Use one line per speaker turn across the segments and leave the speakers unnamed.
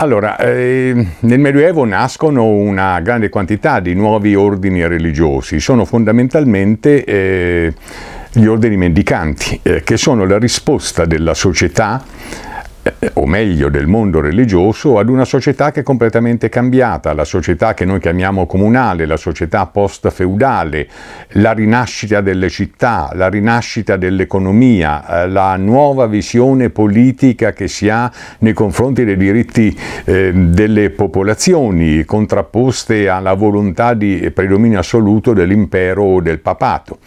Allora, eh, nel Medioevo nascono una grande quantità di nuovi ordini religiosi, sono fondamentalmente eh, gli ordini mendicanti, eh, che sono la risposta della società eh, o meglio del mondo religioso, ad una società che è completamente cambiata, la società che noi chiamiamo comunale, la società post-feudale, la rinascita delle città, la rinascita dell'economia, eh, la nuova visione politica che si ha nei confronti dei diritti eh, delle popolazioni, contrapposte alla volontà di predominio assoluto dell'impero o del papato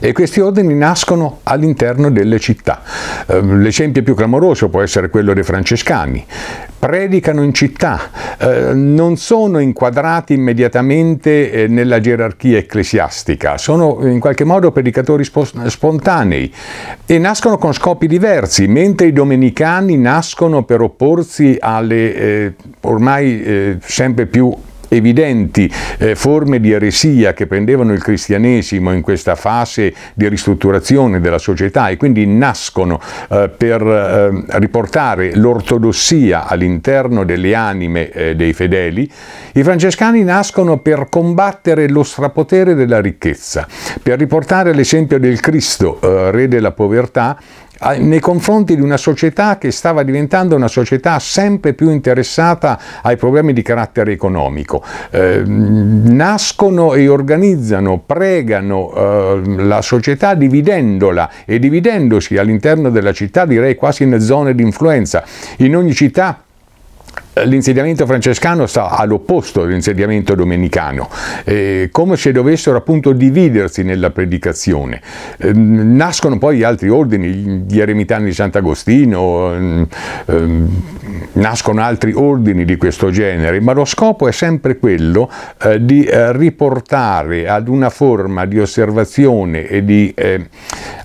e questi ordini nascono all'interno delle città. Ehm, l'esempio più clamoroso può essere quello dei francescani. Predicano in città, ehm, non sono inquadrati immediatamente eh, nella gerarchia ecclesiastica, sono in qualche modo predicatori spontanei e nascono con scopi diversi, mentre i domenicani nascono per opporsi alle eh, ormai eh, sempre più evidenti eh, forme di eresia che prendevano il cristianesimo in questa fase di ristrutturazione della società e quindi nascono eh, per eh, riportare l'ortodossia all'interno delle anime eh, dei fedeli, i francescani nascono per combattere lo strapotere della ricchezza, per riportare l'esempio del Cristo, eh, re della povertà, Ah, nei confronti di una società che stava diventando una società sempre più interessata ai problemi di carattere economico. Eh, nascono e organizzano, pregano eh, la società dividendola e dividendosi all'interno della città, direi quasi in zone di influenza. In ogni città l'insediamento francescano sta all'opposto dell'insediamento domenicano, eh, come se dovessero appunto dividersi nella predicazione. Eh, nascono poi gli altri ordini, gli eremitani di Sant'Agostino, eh, ehm, nascono altri ordini di questo genere, ma lo scopo è sempre quello eh, di eh, riportare ad una forma di osservazione e di eh,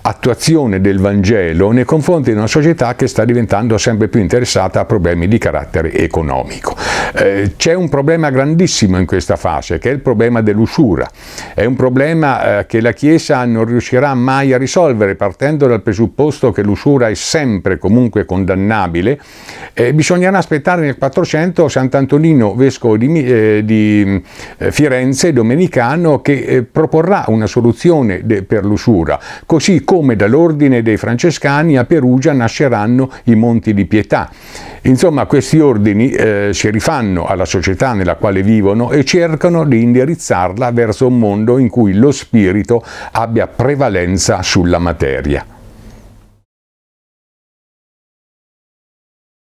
attuazione del Vangelo nei confronti di una società che sta diventando sempre più interessata a problemi di carattere economico economico. Eh, c'è un problema grandissimo in questa fase, che è il problema dell'usura. È un problema eh, che la Chiesa non riuscirà mai a risolvere, partendo dal presupposto che l'usura è sempre comunque condannabile. Eh, bisognerà aspettare nel 400 Sant'Antonino, vescovo di, eh, di eh, Firenze, domenicano, che eh, proporrà una soluzione de, per l'usura, così come dall'ordine dei francescani a Perugia nasceranno i Monti di Pietà. Insomma, questi ordini eh, si rifanno alla società nella quale vivono e cercano di indirizzarla verso un mondo in cui lo spirito abbia prevalenza sulla materia.